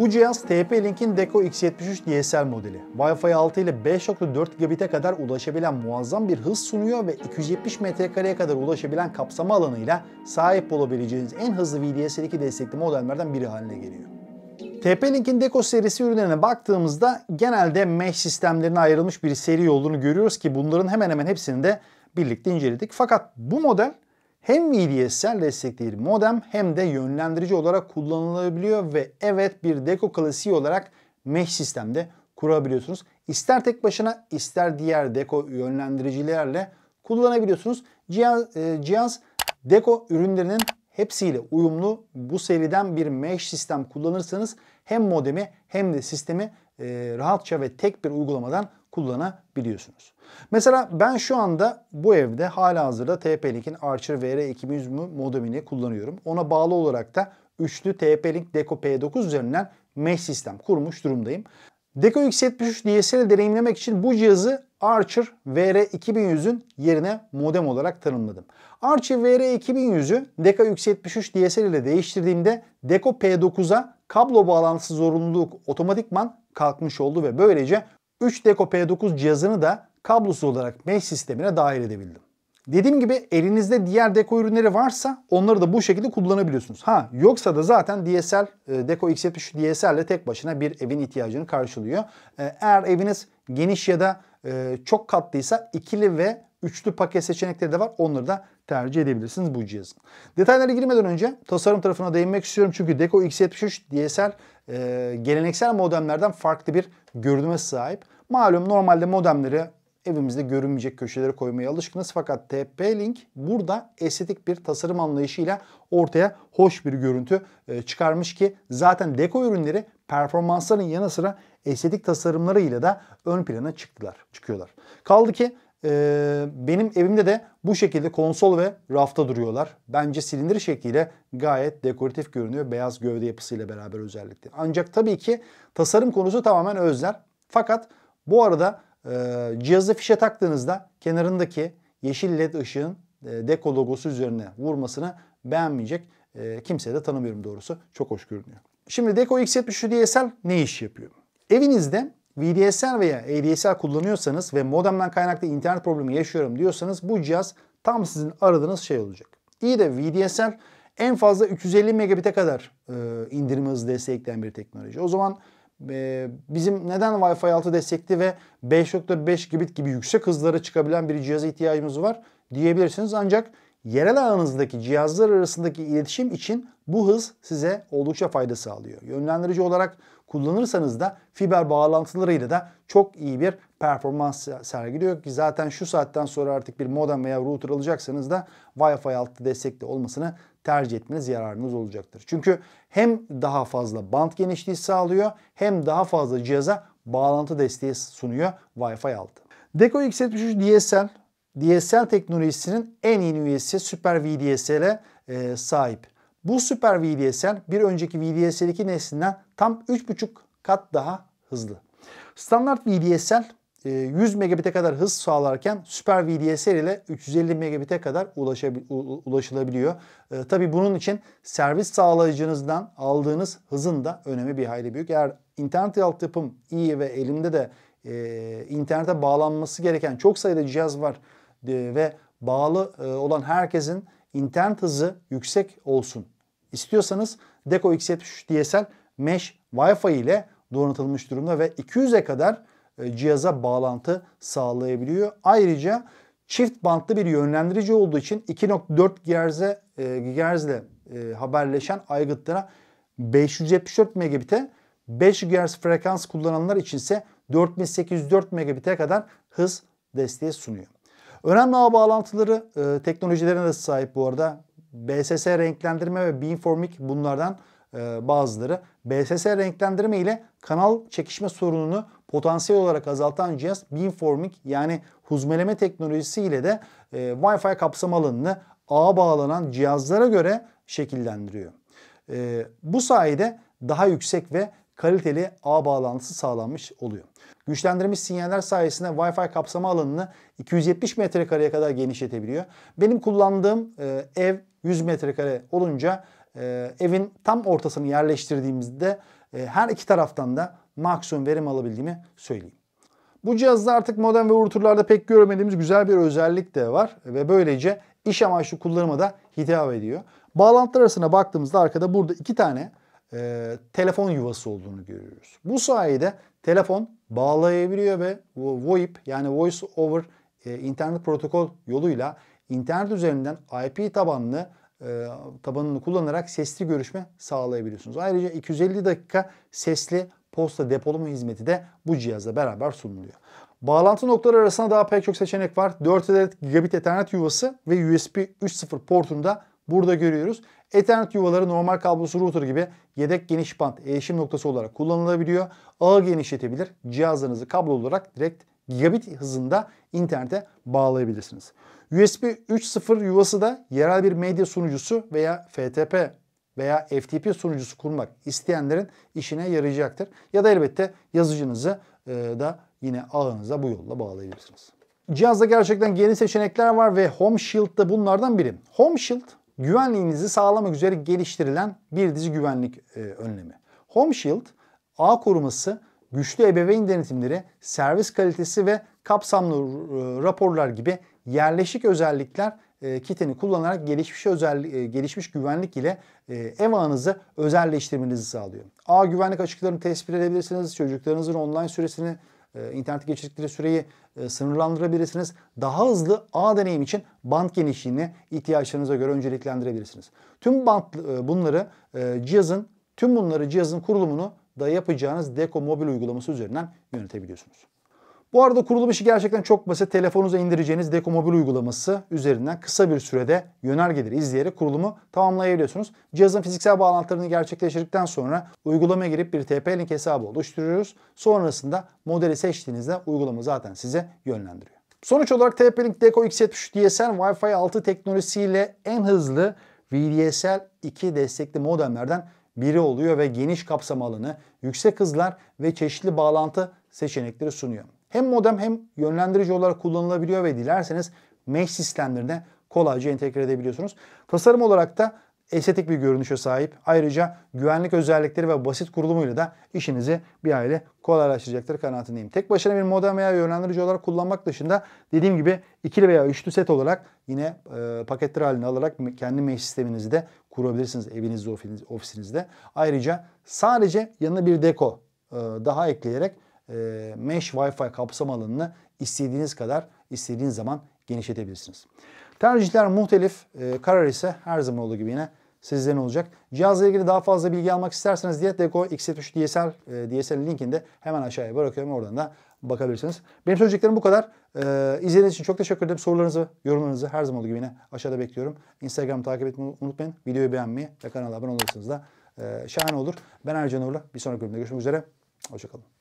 Bu cihaz TP-Link'in Deco X73 DSL modeli. Wi-Fi 6 ile 5.4 Gbit'e kadar ulaşabilen muazzam bir hız sunuyor ve 270 metrekareye kadar ulaşabilen kapsama alanıyla sahip olabileceğiniz en hızlı VDSL2 destekli modellerden biri haline geliyor. TP-Link'in Deco serisi ürünlerine baktığımızda genelde mesh sistemlerine ayrılmış bir seri olduğunu görüyoruz ki bunların hemen hemen hepsini de birlikte inceledik. Fakat bu model hem VDSL e destekli modem hem de yönlendirici olarak kullanılabiliyor ve evet bir deko klasiği olarak mesh sistemde kurabiliyorsunuz. İster tek başına ister diğer deko yönlendiricilerle kullanabiliyorsunuz. Cihaz, e, cihaz deko ürünlerinin hepsiyle uyumlu bu seriden bir mesh sistem kullanırsanız hem modemi hem de sistemi e, rahatça ve tek bir uygulamadan kullanabiliyorsunuz. Mesela ben şu anda bu evde hala hazırda TP-Link'in Archer VR2100 modemini kullanıyorum. Ona bağlı olarak da üçlü TP-Link Deco P9 üzerinden mesh sistem kurmuş durumdayım. Deco X73 DSL'i deneyimlemek için bu cihazı Archer VR2100'ün yerine modem olarak tanımladım. Archer VR2100'ü Deco X73 DSL ile değiştirdiğimde Deco P9'a kablo bağlantısı zorunluluk otomatikman kalkmış oldu ve böylece 3 Deco P9 cihazını da kablosuz olarak mesh sistemine dahil edebildim. Dediğim gibi elinizde diğer deko ürünleri varsa onları da bu şekilde kullanabiliyorsunuz. Ha yoksa da zaten DSL, e, deco X73 DSL ile tek başına bir evin ihtiyacını karşılıyor. E, eğer eviniz geniş ya da e, çok katlıysa ikili ve üçlü paket seçenekleri de var. Onları da tercih edebilirsiniz bu cihazın. Detaylara girmeden önce tasarım tarafına değinmek istiyorum. Çünkü deco X73 DSL geleneksel modemlerden farklı bir görünüme sahip. Malum normalde modemleri evimizde görünmeyecek köşelere koymaya alışkınız. Fakat TP-Link burada estetik bir tasarım anlayışıyla ortaya hoş bir görüntü e, çıkarmış ki zaten deko ürünleri performansların yanı sıra estetik tasarımlarıyla da ön plana çıktılar, çıkıyorlar. Kaldı ki ee, benim evimde de bu şekilde konsol ve rafta duruyorlar. Bence silindir şekliyle gayet dekoratif görünüyor. Beyaz gövde yapısıyla beraber özellikle. Ancak tabii ki tasarım konusu tamamen özler. Fakat bu arada e, cihazı fişe taktığınızda kenarındaki yeşil led ışığın e, Deko logosu üzerine vurmasını beğenmeyecek e, kimseye de tanımıyorum doğrusu. Çok hoş görünüyor. Şimdi Deko X73 DSL ne iş yapıyor? Evinizde VDSL veya ADSL kullanıyorsanız ve modemden kaynaklı internet problemi yaşıyorum diyorsanız bu cihaz tam sizin aradığınız şey olacak. İyi de VDSL en fazla 350 megabit'e kadar e, indirim hızı destekleyen bir teknoloji. O zaman ee, bizim neden Wi-Fi 6 destekli ve 5.5 gigabit gibi yüksek hızlara çıkabilen bir cihaza ihtiyacımız var diyebilirsiniz. Ancak yerel ağınızdaki cihazlar arasındaki iletişim için bu hız size oldukça fayda sağlıyor. Yönlendirici olarak kullanırsanız da fiber bağlantılarıyla da çok iyi bir performans sergiliyor ki zaten şu saatten sonra artık bir modem veya router alacaksanız da Wi-Fi 6 destekli olmasını tercih etmeniz yararınız olacaktır. Çünkü hem daha fazla bant genişliği sağlıyor hem daha fazla cihaza bağlantı desteği sunuyor Wi-Fi 6. Deco X73 DSL, DSL teknolojisinin en yeni üyesi Super VDSL'e e, sahip. Bu Super VDSL bir önceki VDSL 2 neslinden tam 3.5 kat daha hızlı. Standart VDSL 100 ee, megabit'e kadar hız sağlarken Super VDSL ile 350 megabit'e kadar ulaşılabiliyor. E, ee, Tabi bunun için servis sağlayıcınızdan aldığınız hızın da önemi bir hayli büyük. Eğer internet altyapım iyi ve elimde de e, internete bağlanması gereken çok sayıda cihaz var e, ve bağlı e, olan herkesin internet hızı yüksek olsun istiyorsanız Deco X73 DSL Mesh Wi-Fi ile donatılmış durumda ve 200'e kadar e, cihaza bağlantı sağlayabiliyor. Ayrıca çift bantlı bir yönlendirici olduğu için 2.4 GHz'e GHz'le e, haberleşen aygıtlara 574 megabit'e 5 GHz frekans kullananlar için ise 4804 megabit'e kadar hız desteği sunuyor. Önemli ağ bağlantıları e, teknolojilerine de sahip bu arada. BSS renklendirme ve beamforming bunlardan e, bazıları. BSS renklendirme ile kanal çekişme sorununu potansiyel olarak azaltan cihaz beamforming yani huzmeleme teknolojisi ile de e, Wi-Fi kapsam alanını ağa bağlanan cihazlara göre şekillendiriyor. E, bu sayede daha yüksek ve kaliteli ağ bağlantısı sağlanmış oluyor. Güçlendirilmiş sinyaller sayesinde Wi-Fi kapsama alanını 270 metrekareye kadar genişletebiliyor. Benim kullandığım e, ev 100 metrekare olunca e, evin tam ortasını yerleştirdiğimizde e, her iki taraftan da maksimum verim alabildiğimi söyleyeyim. Bu cihazda artık modern ve routerlarda pek görmediğimiz güzel bir özellik de var ve böylece iş amaçlı kullanıma da hitap ediyor. Bağlantılar arasına baktığımızda arkada burada iki tane e, telefon yuvası olduğunu görüyoruz. Bu sayede telefon bağlayabiliyor ve VoIP yani Voice over e, internet protokol yoluyla internet üzerinden IP tabanlı e, tabanını kullanarak sesli görüşme sağlayabiliyorsunuz. Ayrıca 250 dakika sesli posta depolama hizmeti de bu cihazla beraber sunuluyor. Bağlantı noktaları arasında daha pek çok seçenek var. 4 adet gigabit ethernet yuvası ve USB 3.0 portunda burada görüyoruz. Ethernet yuvaları normal kablosuz router gibi yedek geniş bant erişim noktası olarak kullanılabiliyor. Ağı genişletebilir. Cihazlarınızı kablo olarak direkt gigabit hızında internete bağlayabilirsiniz. USB 3.0 yuvası da yerel bir medya sunucusu veya FTP veya FTP sunucusu kurmak isteyenlerin işine yarayacaktır. Ya da elbette yazıcınızı e, da yine ağınıza bu yolla bağlayabilirsiniz. Cihazda gerçekten yeni seçenekler var ve Home Shield da bunlardan biri. Home Shield güvenliğinizi sağlamak üzere geliştirilen bir dizi güvenlik e, önlemi. Home Shield ağ koruması, güçlü ebeveyn denetimleri, servis kalitesi ve kapsamlı e, raporlar gibi yerleşik özellikler e, kitini kullanarak gelişmiş özel e, gelişmiş güvenlik ile e, ev ağınızı özelleştirmenizi sağlıyor. A güvenlik açıklarını tespit edebilirsiniz. Çocuklarınızın online süresini internet internette geçirdikleri süreyi sınırlandırabilirsiniz. Daha hızlı A deneyim için band genişliğini ihtiyaçlarınıza göre önceliklendirebilirsiniz. Tüm bant bunları cihazın tüm bunları cihazın kurulumunu da yapacağınız Deko mobil uygulaması üzerinden yönetebiliyorsunuz. Bu arada kurulum işi gerçekten çok basit. Telefonunuza indireceğiniz Dekomobil uygulaması üzerinden kısa bir sürede yönergeleri izleyerek kurulumu tamamlayabiliyorsunuz. Cihazın fiziksel bağlantılarını gerçekleştirdikten sonra uygulamaya girip bir TP-Link hesabı oluşturuyoruz. Sonrasında modeli seçtiğinizde uygulama zaten size yönlendiriyor. Sonuç olarak TP-Link Deco X73 DSL Wi-Fi 6 teknolojisiyle en hızlı VDSL 2 destekli modemlerden biri oluyor ve geniş kapsam alanı, yüksek hızlar ve çeşitli bağlantı seçenekleri sunuyor. Hem modem hem yönlendirici olarak kullanılabiliyor ve dilerseniz mesh sistemlerine kolayca entegre edebiliyorsunuz. Tasarım olarak da estetik bir görünüşe sahip. Ayrıca güvenlik özellikleri ve basit kurulumuyla da işinizi bir aile kolaylaştıracaktır kanaatindeyim. Tek başına bir modem veya yönlendirici olarak kullanmak dışında dediğim gibi ikili veya üçlü set olarak yine e, paketler halinde alarak kendi mesh sisteminizi de kurabilirsiniz evinizde, ofisinizde. Ayrıca sadece yanına bir deko e, daha ekleyerek e, mesh Wi-Fi kapsam alanını istediğiniz kadar, istediğiniz zaman genişletebilirsiniz. Tercihler muhtelif. E, karar ise her zaman olduğu gibi yine sizlerin olacak. Cihazla ilgili daha fazla bilgi almak isterseniz diye Deco X73 DSL, e, DSL linkini hemen aşağıya bırakıyorum. Oradan da bakabilirsiniz. Benim söyleyeceklerim bu kadar. E, izlediğiniz için çok teşekkür ederim. Sorularınızı, yorumlarınızı her zaman olduğu gibi yine aşağıda bekliyorum. Instagram takip etmeyi unutmayın. Videoyu beğenmeyi ve kanala abone olursanız da e, şahane olur. Ben Ercan Uğur'la bir sonraki bölümde görüşmek üzere. Hoşçakalın.